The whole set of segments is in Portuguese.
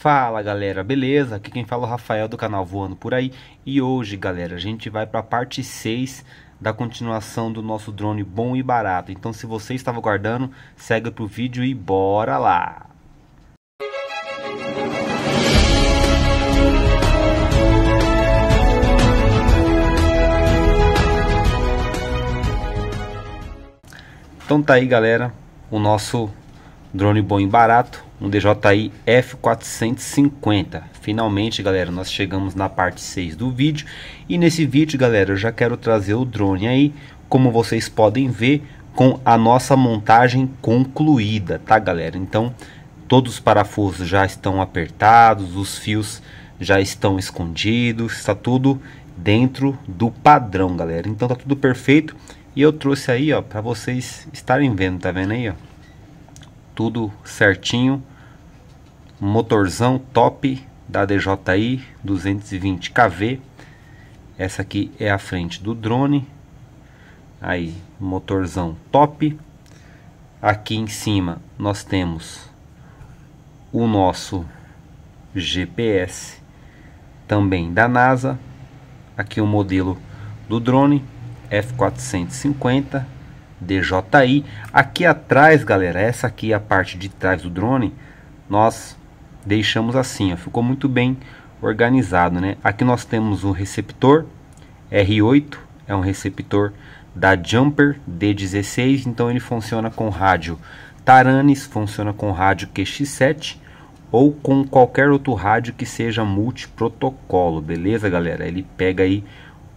Fala galera, beleza? Aqui quem fala é o Rafael do canal Voando Por Aí E hoje galera, a gente vai para a parte 6 da continuação do nosso drone bom e barato Então se você estava aguardando, segue pro vídeo e bora lá! Então tá aí galera, o nosso drone bom e barato um DJI F450. Finalmente, galera, nós chegamos na parte 6 do vídeo. E nesse vídeo, galera, eu já quero trazer o drone aí, como vocês podem ver, com a nossa montagem concluída, tá, galera? Então, todos os parafusos já estão apertados, os fios já estão escondidos, está tudo dentro do padrão, galera. Então, tá tudo perfeito. E eu trouxe aí, ó, para vocês estarem vendo, tá vendo aí, ó? tudo certinho. Motorzão top da DJI 220kV. Essa aqui é a frente do drone. Aí, motorzão top. Aqui em cima nós temos o nosso GPS também da NASA. Aqui o modelo do drone F450 DJI. Aqui atrás, galera, essa aqui é a parte de trás do drone, nós deixamos assim, ó, ficou muito bem organizado, né? Aqui nós temos um receptor R8, é um receptor da Jumper D16, então ele funciona com rádio Taranis, funciona com rádio QX7 ou com qualquer outro rádio que seja multiprotocolo, beleza galera? Ele pega aí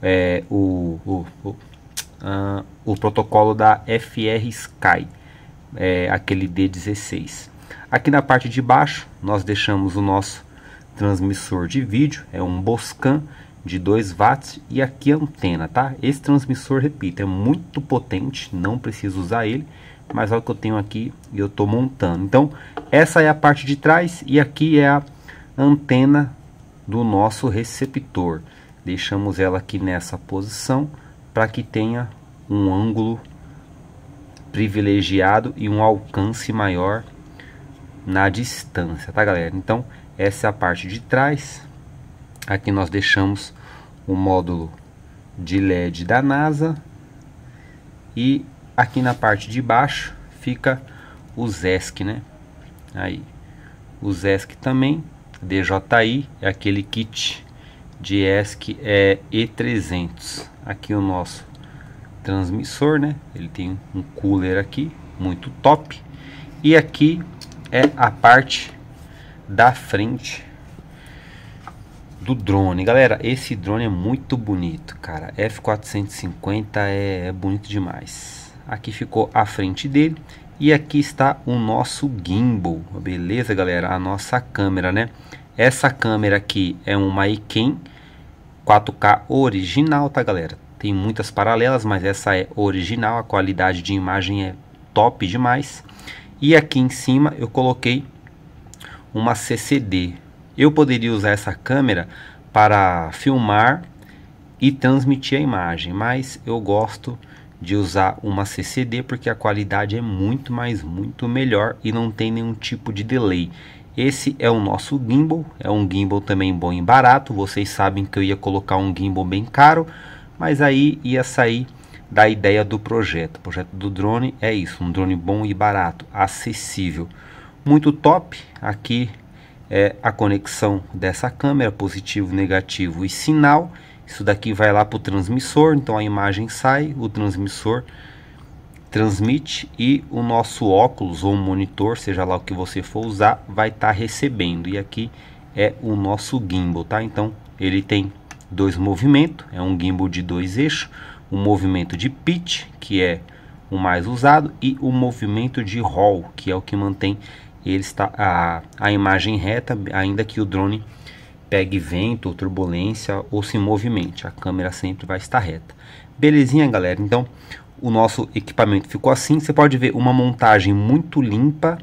é, o, o, o uh, o protocolo da FR Sky, é, aquele D16. Aqui na parte de baixo nós deixamos o nosso transmissor de vídeo, é um Boscan de 2 watts e aqui a antena, tá? Esse transmissor, repito, é muito potente, não preciso usar ele, mas olha o que eu tenho aqui e eu estou montando. Então, essa é a parte de trás e aqui é a antena do nosso receptor. Deixamos ela aqui nessa posição para que tenha um ângulo privilegiado e um alcance maior na distância, tá galera? Então, essa é a parte de trás. Aqui nós deixamos o módulo de LED da NASA e aqui na parte de baixo fica o ZESC, né? Aí, o ZESC também, DJI, é aquele kit de ESC é E300. Aqui o nosso transmissor, né? Ele tem um cooler aqui, muito top. E aqui é a parte da frente do drone. Galera, esse drone é muito bonito, cara. F450 é, é bonito demais. Aqui ficou a frente dele. E aqui está o nosso gimbal. Beleza, galera? A nossa câmera, né? Essa câmera aqui é uma Iken 4K original, tá galera? Tem muitas paralelas, mas essa é original, a qualidade de imagem é top demais. E aqui em cima eu coloquei uma CCD. Eu poderia usar essa câmera para filmar e transmitir a imagem, mas eu gosto de usar uma CCD porque a qualidade é muito mais muito melhor e não tem nenhum tipo de delay. Esse é o nosso gimbal, é um gimbal também bom e barato. Vocês sabem que eu ia colocar um gimbal bem caro, mas aí ia sair da ideia do projeto. O projeto do drone é isso, um drone bom e barato, acessível. Muito top, aqui é a conexão dessa câmera, positivo, negativo e sinal. Isso daqui vai lá para o transmissor, então a imagem sai, o transmissor transmite e o nosso óculos ou monitor, seja lá o que você for usar, vai estar tá recebendo. E aqui é o nosso gimbal, tá? Então ele tem dois movimentos, é um gimbal de dois eixos, o um movimento de pitch, que é o mais usado, e o um movimento de roll, que é o que mantém ele está a, a imagem reta, ainda que o drone pegue vento ou turbulência ou se movimente, a câmera sempre vai estar reta. Belezinha, galera? Então, o nosso equipamento ficou assim. Você pode ver uma montagem muito limpa.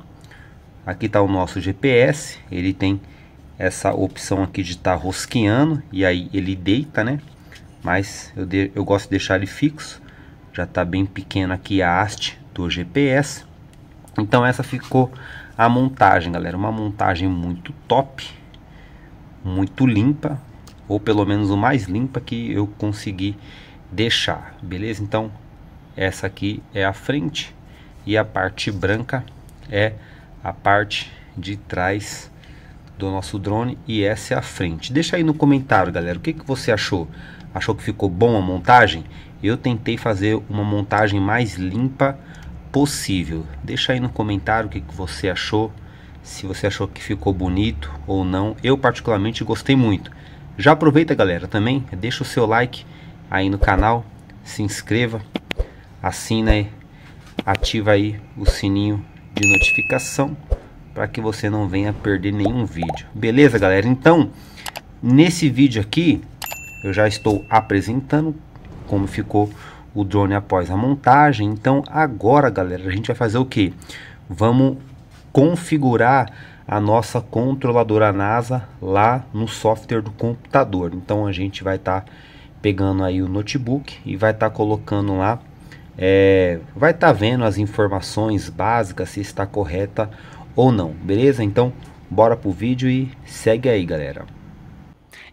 Aqui está o nosso GPS. Ele tem essa opção aqui de estar tá rosqueando. E aí ele deita, né? Mas eu, de, eu gosto de deixar ele fixo. Já está bem pequeno aqui a haste do GPS. Então essa ficou a montagem, galera. Uma montagem muito top. Muito limpa. Ou pelo menos o mais limpa que eu consegui deixar. Beleza? Então essa aqui é a frente e a parte branca é a parte de trás do nosso drone e essa é a frente. Deixa aí no comentário, galera, o que, que você achou? Achou que ficou bom a montagem? Eu tentei fazer uma montagem mais limpa possível. Deixa aí no comentário o que, que você achou, se você achou que ficou bonito ou não. Eu particularmente gostei muito. Já aproveita, galera, também deixa o seu like aí no canal, se inscreva assina aí, ativa aí o sininho de notificação para que você não venha perder nenhum vídeo. Beleza, galera? Então, nesse vídeo aqui, eu já estou apresentando como ficou o drone após a montagem. Então, agora, galera, a gente vai fazer o que? Vamos configurar a nossa controladora NASA lá no software do computador. Então, a gente vai estar tá pegando aí o notebook e vai estar tá colocando lá é, vai estar tá vendo as informações básicas se está correta ou não, beleza? Então, bora pro vídeo e segue aí, galera.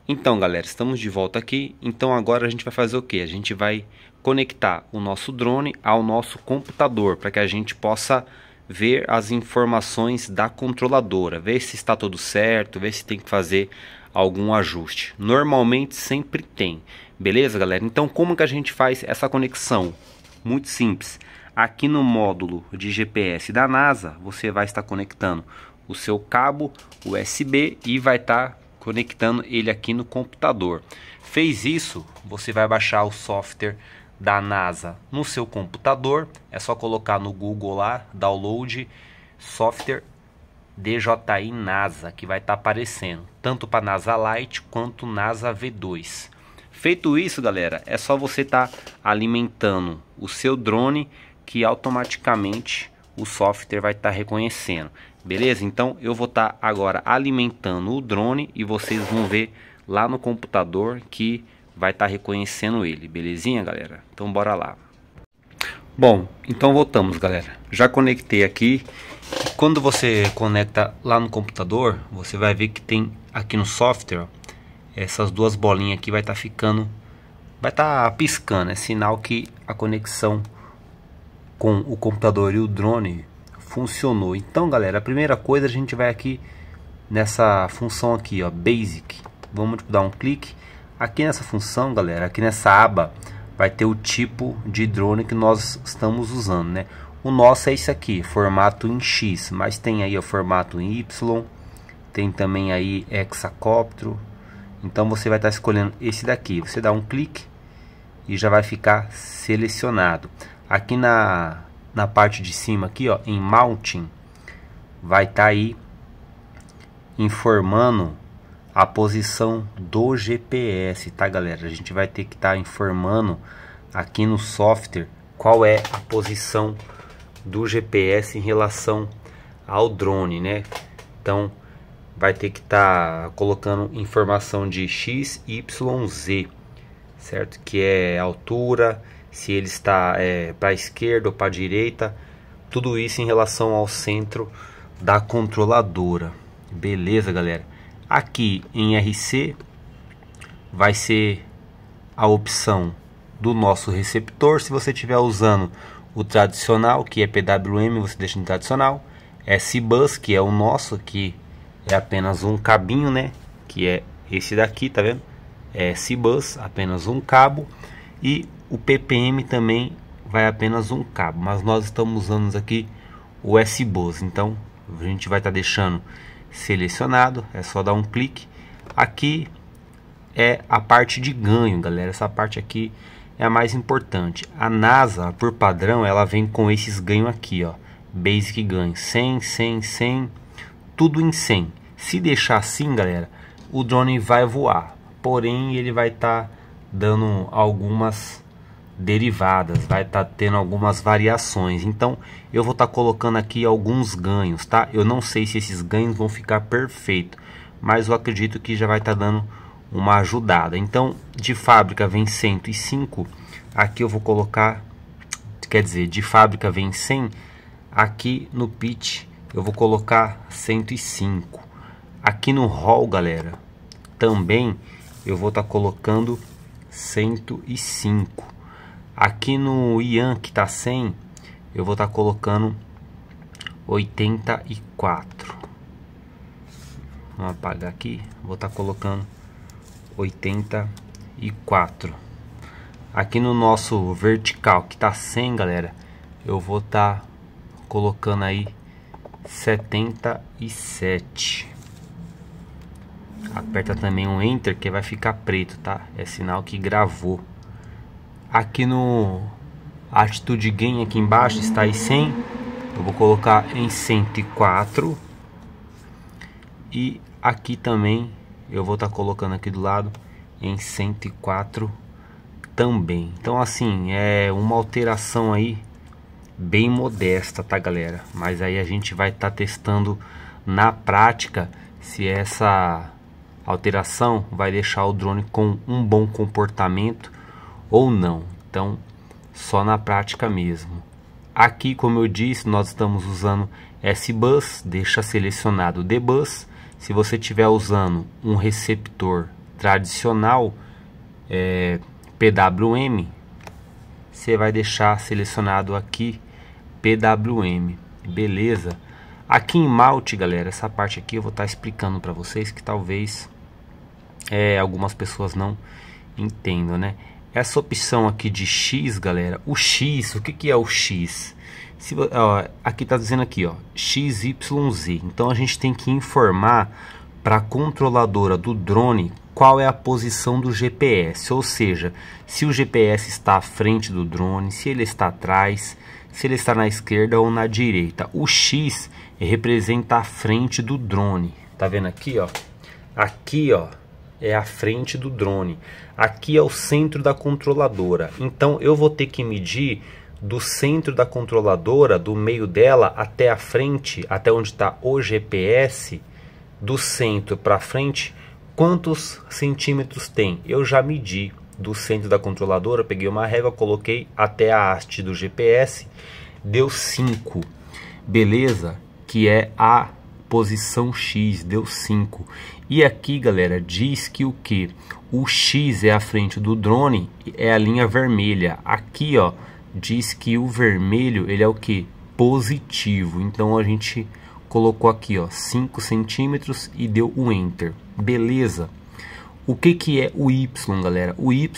Então, galera, estamos de volta aqui. Então, agora a gente vai fazer o que? A gente vai conectar o nosso drone ao nosso computador para que a gente possa ver as informações da controladora, ver se está tudo certo, ver se tem que fazer algum ajuste. Normalmente sempre tem. Beleza, galera? Então, como que a gente faz essa conexão? muito simples. Aqui no módulo de GPS da NASA, você vai estar conectando o seu cabo USB e vai estar conectando ele aqui no computador. Fez isso, você vai baixar o software da NASA no seu computador. É só colocar no Google lá, download software DJI NASA, que vai estar aparecendo, tanto para NASA Lite quanto NASA V2. Feito isso, galera, é só você estar tá alimentando o seu drone que automaticamente o software vai estar tá reconhecendo. Beleza? Então eu vou estar tá agora alimentando o drone e vocês vão ver lá no computador que vai estar tá reconhecendo ele. Belezinha, galera? Então bora lá. Bom, então voltamos, galera. Já conectei aqui. Quando você conecta lá no computador, você vai ver que tem aqui no software ó, essas duas bolinhas aqui vai estar tá ficando, vai estar tá piscando, é sinal que a conexão com o computador e o drone funcionou. Então galera, a primeira coisa a gente vai aqui nessa função aqui, ó, Basic, vamos tipo, dar um clique, aqui nessa função galera, aqui nessa aba, vai ter o tipo de drone que nós estamos usando, né? O nosso é esse aqui, formato em X, mas tem aí o formato em Y, tem também aí hexacóptero, então você vai estar escolhendo esse daqui. Você dá um clique e já vai ficar selecionado. Aqui na, na parte de cima aqui, ó, em Mounting, vai estar tá aí informando a posição do GPS, tá galera? A gente vai ter que estar tá informando aqui no software qual é a posição do GPS em relação ao drone, né? Então, vai ter que estar tá colocando informação de x, y, z, certo? Que é altura, se ele está é, para a esquerda ou para a direita, tudo isso em relação ao centro da controladora. Beleza, galera? Aqui em RC vai ser a opção do nosso receptor. Se você estiver usando o tradicional, que é PWM, você deixa no tradicional. S-Bus, que é o nosso, que é apenas um cabinho, né? Que é esse daqui, tá vendo? É C-Bus, apenas um cabo. E o PPM também vai apenas um cabo. Mas nós estamos usando aqui o S-Bus. Então, a gente vai estar tá deixando selecionado. É só dar um clique. Aqui é a parte de ganho, galera. Essa parte aqui é a mais importante. A NASA, por padrão, ela vem com esses ganhos aqui, ó. Basic ganho. 100, 100, 100 tudo em 100. Se deixar assim, galera, o drone vai voar. Porém, ele vai estar tá dando algumas derivadas, vai estar tá tendo algumas variações. Então, eu vou estar tá colocando aqui alguns ganhos, tá? Eu não sei se esses ganhos vão ficar perfeito, mas eu acredito que já vai estar tá dando uma ajudada. Então, de fábrica vem 105, aqui eu vou colocar, quer dizer, de fábrica vem 100, aqui no pitch eu vou colocar 105. Aqui no hall, galera, também eu vou estar tá colocando 105. Aqui no IAN que está 100, eu vou estar tá colocando 84. Vamos apagar aqui, vou estar tá colocando 84. Aqui no nosso vertical que está 100, galera, eu vou estar tá colocando aí setenta e sete. Aperta também um Enter que vai ficar preto, tá? É sinal que gravou. Aqui no Atitude Gain, aqui embaixo, está em 100. Eu vou colocar em 104. E aqui também, eu vou estar tá colocando aqui do lado em 104 também. Então assim, é uma alteração aí bem modesta, tá galera? Mas aí a gente vai estar tá testando na prática se essa alteração vai deixar o drone com um bom comportamento ou não. Então, só na prática mesmo. Aqui, como eu disse, nós estamos usando S-Bus, deixa selecionado D-Bus. Se você estiver usando um receptor tradicional, é, PWM, você vai deixar selecionado aqui PWM, beleza? Aqui em Malte, galera, essa parte aqui eu vou estar tá explicando para vocês que talvez é, algumas pessoas não entendam, né? Essa opção aqui de X, galera, o X, o que, que é o X? Se, ó, aqui tá dizendo aqui, ó, XYZ. Então a gente tem que informar para a controladora do drone qual é a posição do GPS, ou seja, se o GPS está à frente do drone, se ele está atrás, se ele está na esquerda ou na direita. O X representa a frente do drone. Tá vendo aqui, ó? Aqui, ó, é a frente do drone. Aqui é o centro da controladora. Então eu vou ter que medir do centro da controladora, do meio dela até a frente, até onde está o GPS, do centro para frente, quantos centímetros tem? Eu já medi do centro da controladora, peguei uma régua, coloquei até a haste do GPS, deu 5. Beleza? Que é a posição X, deu 5. E aqui, galera, diz que o que? O X é a frente do drone, é a linha vermelha. Aqui, ó, diz que o vermelho, ele é o que? Positivo. Então a gente colocou aqui, ó, 5 centímetros e deu o um Enter. Beleza? O que, que é o Y, galera? O Y,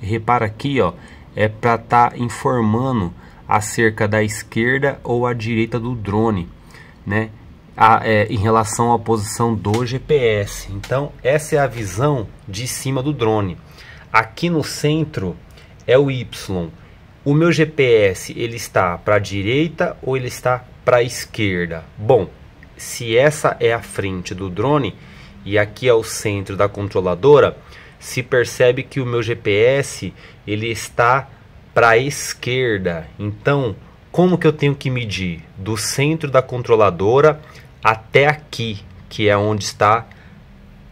repara aqui, ó, é para estar tá informando acerca da esquerda ou à direita do drone, né? A, é, em relação à posição do GPS. Então, essa é a visão de cima do drone. Aqui no centro é o Y. O meu GPS, ele está para a direita ou ele está para a esquerda? Bom, se essa é a frente do drone, e aqui ao centro da controladora, se percebe que o meu GPS ele está para a esquerda. Então, como que eu tenho que medir? Do centro da controladora até aqui, que é onde está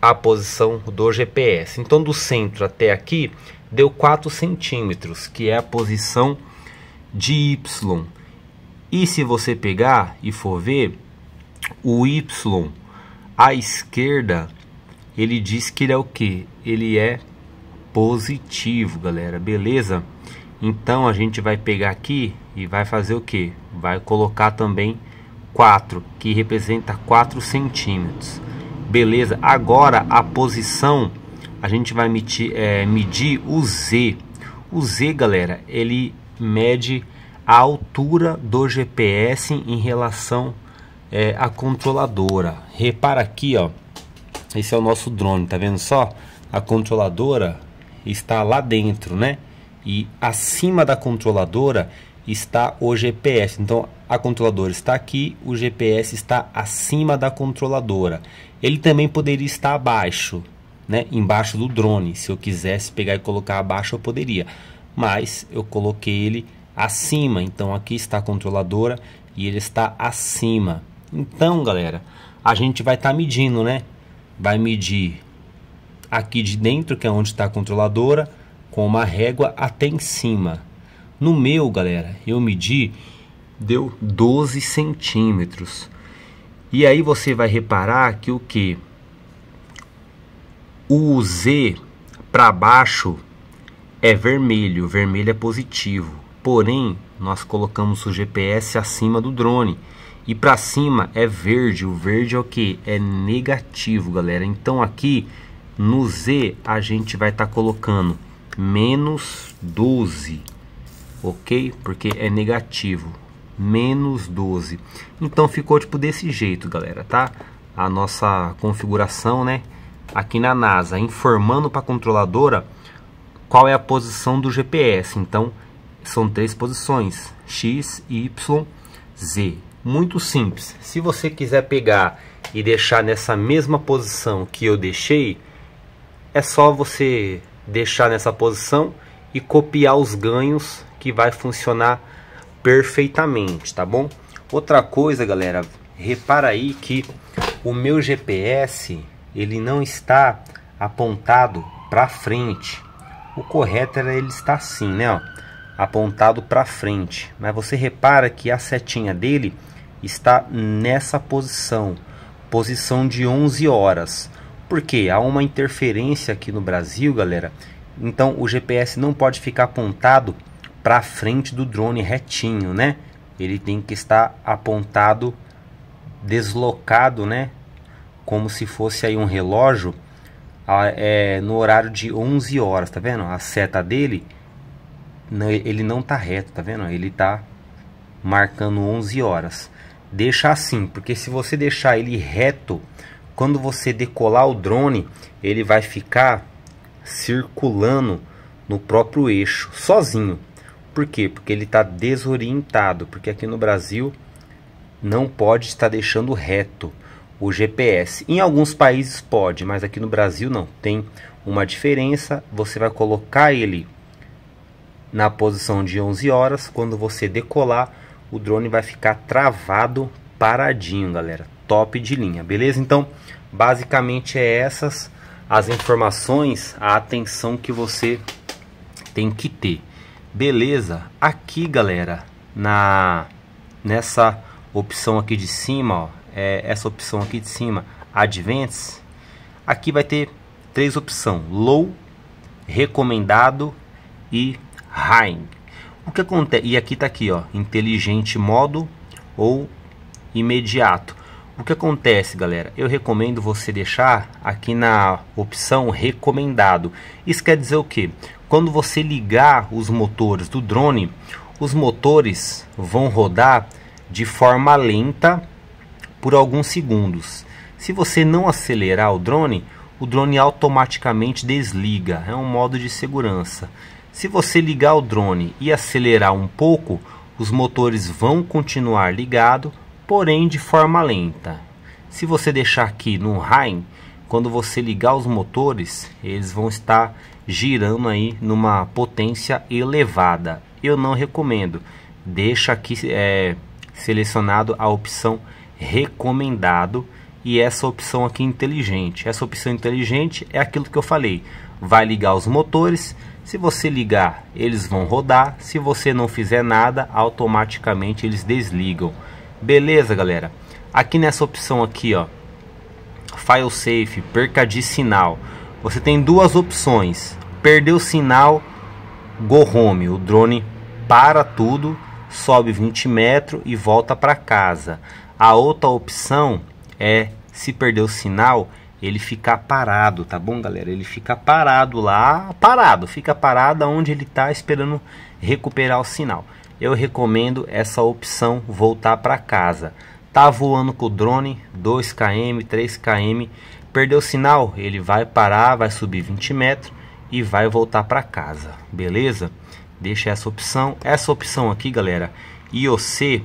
a posição do GPS. Então, do centro até aqui, deu 4 centímetros, que é a posição de Y. E se você pegar e for ver, o Y à esquerda, ele diz que ele é o que? Ele é positivo, galera, beleza? Então a gente vai pegar aqui e vai fazer o que? Vai colocar também 4, que representa 4 centímetros. Beleza, agora a posição a gente vai medir, é, medir o Z. O Z, galera, ele mede a altura do GPS em relação é, a controladora. Repara aqui, ó. Esse é o nosso drone, tá vendo só? A controladora está lá dentro, né? E acima da controladora está o GPS. Então a controladora está aqui, o GPS está acima da controladora. Ele também poderia estar abaixo, né? Embaixo do drone. Se eu quisesse pegar e colocar abaixo, eu poderia. Mas eu coloquei ele acima. Então aqui está a controladora e ele está acima. Então, galera, a gente vai estar tá medindo, né? Vai medir aqui de dentro, que é onde está a controladora, com uma régua até em cima. No meu, galera, eu medi, deu 12 centímetros. E aí você vai reparar que o que? O Z para baixo é vermelho, vermelho é positivo. Porém, nós colocamos o GPS acima do drone. E para cima é verde, o verde é o que? É negativo, galera. Então aqui no Z a gente vai estar tá colocando menos 12, ok? Porque é negativo, menos 12. Então ficou tipo desse jeito, galera, tá? A nossa configuração, né? Aqui na NASA, informando para a controladora qual é a posição do GPS. Então, são três posições, X, Y, Z muito simples. Se você quiser pegar e deixar nessa mesma posição que eu deixei, é só você deixar nessa posição e copiar os ganhos que vai funcionar perfeitamente, tá bom? Outra coisa, galera, repara aí que o meu GPS ele não está apontado para frente. O correto era ele estar assim, né? Ó, apontado para frente. Mas você repara que a setinha dele está nessa posição, posição de 11 horas. Porque há uma interferência aqui no Brasil, galera. Então o GPS não pode ficar apontado para frente do drone retinho, né? Ele tem que estar apontado deslocado, né? Como se fosse aí um relógio é, no horário de 11 horas, tá vendo? A seta dele, né, ele não tá reto, tá vendo? Ele tá marcando 11 horas deixa assim, porque se você deixar ele reto, quando você decolar o drone, ele vai ficar circulando no próprio eixo, sozinho. Por quê? Porque ele está desorientado, porque aqui no Brasil não pode estar deixando reto o GPS. Em alguns países pode, mas aqui no Brasil não. Tem uma diferença, você vai colocar ele na posição de 11 horas, quando você decolar, o drone vai ficar travado, paradinho, galera. Top de linha, beleza? Então, basicamente é essas as informações, a atenção que você tem que ter. Beleza? Aqui, galera, na nessa opção aqui de cima, ó, é essa opção aqui de cima, Advance, aqui vai ter três opções: Low, Recomendado e High. O que acontece? E aqui está aqui, ó, inteligente modo ou imediato. O que acontece, galera? Eu recomendo você deixar aqui na opção recomendado. Isso quer dizer o que? Quando você ligar os motores do drone, os motores vão rodar de forma lenta por alguns segundos. Se você não acelerar o drone, o drone automaticamente desliga. É um modo de segurança. Se você ligar o drone e acelerar um pouco, os motores vão continuar ligado, porém de forma lenta. Se você deixar aqui no Rain, quando você ligar os motores, eles vão estar girando aí numa potência elevada. Eu não recomendo. Deixa aqui é, selecionado a opção recomendado e essa opção aqui inteligente. Essa opção inteligente é aquilo que eu falei. Vai ligar os motores, se você ligar, eles vão rodar. Se você não fizer nada, automaticamente eles desligam. Beleza, galera? Aqui nessa opção aqui, ó, File Safe, perca de sinal. Você tem duas opções. Perdeu sinal, go home. O drone para tudo, sobe 20 metros e volta para casa. A outra opção é, se perder o sinal, ele ficar parado, tá bom, galera? Ele fica parado lá, parado, fica parado onde ele está esperando recuperar o sinal. Eu recomendo essa opção voltar para casa. Tá voando com o drone 2 km, 3 km, perdeu o sinal, ele vai parar, vai subir 20 metros e vai voltar para casa, beleza? Deixa essa opção. Essa opção aqui, galera, IOC,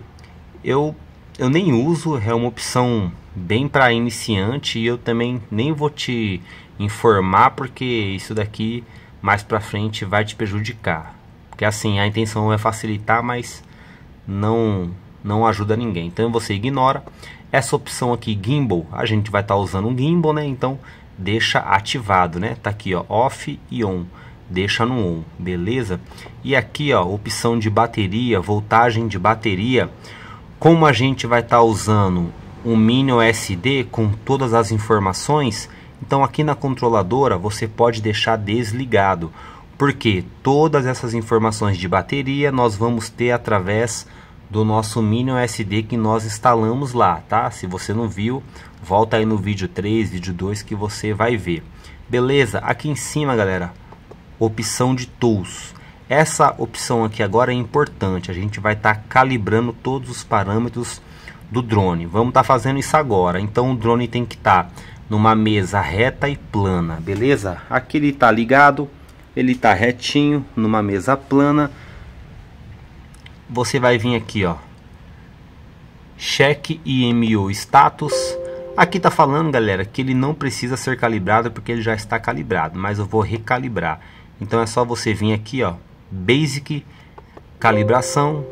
eu eu nem uso, é uma opção bem para iniciante e eu também nem vou te informar porque isso daqui mais para frente vai te prejudicar. Porque assim, a intenção é facilitar, mas não não ajuda ninguém. Então você ignora essa opção aqui gimbal. A gente vai estar tá usando um gimbal, né? Então deixa ativado, né? Tá aqui, ó, off e on. Deixa no on, beleza? E aqui, ó, opção de bateria, voltagem de bateria. Como a gente vai estar tá usando um mini SD com todas as informações, então aqui na controladora você pode deixar desligado, porque todas essas informações de bateria nós vamos ter através do nosso mini SD que nós instalamos lá, tá? Se você não viu, volta aí no vídeo 3, vídeo 2 que você vai ver. Beleza? Aqui em cima, galera, opção de Tools. Essa opção aqui agora é importante, a gente vai estar tá calibrando todos os parâmetros do drone. Vamos estar tá fazendo isso agora. Então o drone tem que estar tá numa mesa reta e plana, beleza? Aqui ele está ligado, ele está retinho, numa mesa plana. Você vai vir aqui, ó. Cheque IMU status. Aqui está falando, galera, que ele não precisa ser calibrado porque ele já está calibrado, mas eu vou recalibrar. Então é só você vir aqui, ó, Basic, calibração,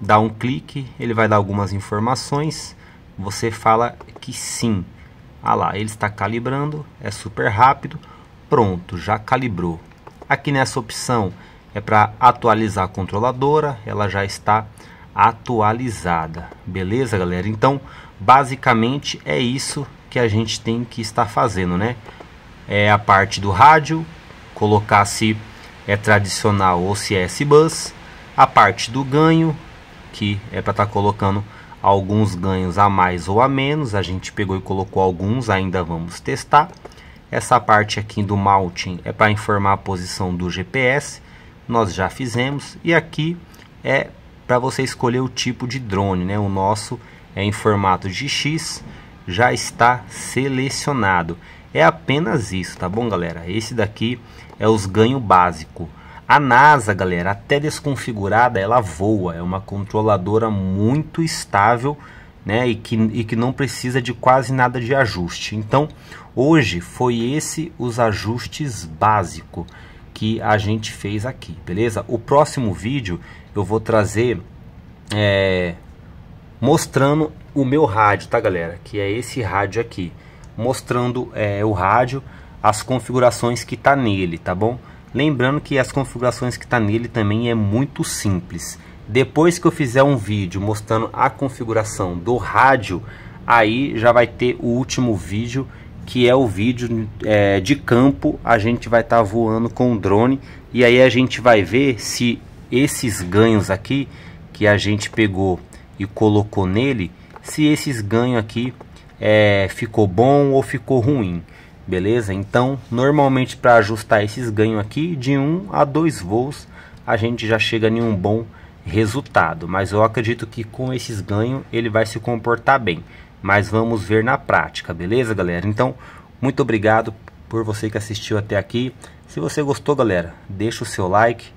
dá um clique, ele vai dar algumas informações, você fala que sim. Ah lá, ele está calibrando, é super rápido, pronto, já calibrou. Aqui nessa opção é para atualizar a controladora, ela já está atualizada. Beleza, galera? Então, basicamente é isso que a gente tem que estar fazendo, né? É a parte do rádio, colocar se é tradicional ou se é S-Bus, a parte do ganho, que é para estar tá colocando alguns ganhos a mais ou a menos. A gente pegou e colocou alguns, ainda vamos testar. Essa parte aqui do mounting é para informar a posição do GPS, nós já fizemos. E aqui é para você escolher o tipo de drone, né? O nosso é em formato de X, já está selecionado. É apenas isso, tá bom, galera? Esse daqui é os ganho básico. A NASA, galera, até desconfigurada, ela voa. É uma controladora muito estável né, e, que, e que não precisa de quase nada de ajuste. Então, hoje foi esse os ajustes básicos que a gente fez aqui, beleza? O próximo vídeo eu vou trazer é, mostrando o meu rádio, tá galera? Que é esse rádio aqui, mostrando é, o rádio, as configurações que tá nele, tá bom? Lembrando que as configurações que está nele também é muito simples. Depois que eu fizer um vídeo mostrando a configuração do rádio, aí já vai ter o último vídeo, que é o vídeo é, de campo. A gente vai estar tá voando com o drone e aí a gente vai ver se esses ganhos aqui que a gente pegou e colocou nele, se esses ganhos aqui é, ficou bom ou ficou ruim beleza? Então, normalmente para ajustar esses ganhos aqui, de 1 um a 2 voos, a gente já chega em um bom resultado. Mas eu acredito que com esses ganhos ele vai se comportar bem. Mas vamos ver na prática, beleza, galera? Então, muito obrigado por você que assistiu até aqui. Se você gostou, galera, deixa o seu like,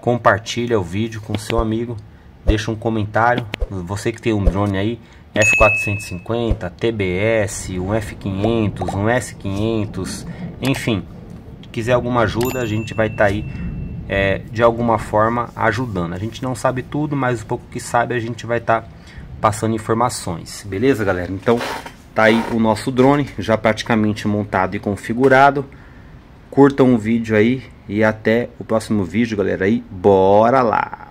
compartilha o vídeo com seu amigo, deixa um comentário. Você que tem um drone aí, F450, TBS, um F500, um S500, enfim, quiser alguma ajuda, a gente vai estar tá aí é, de alguma forma ajudando. A gente não sabe tudo, mas o pouco que sabe a gente vai estar tá passando informações, beleza, galera? Então, tá aí o nosso drone já praticamente montado e configurado. Curtam o vídeo aí e até o próximo vídeo, galera. E bora lá!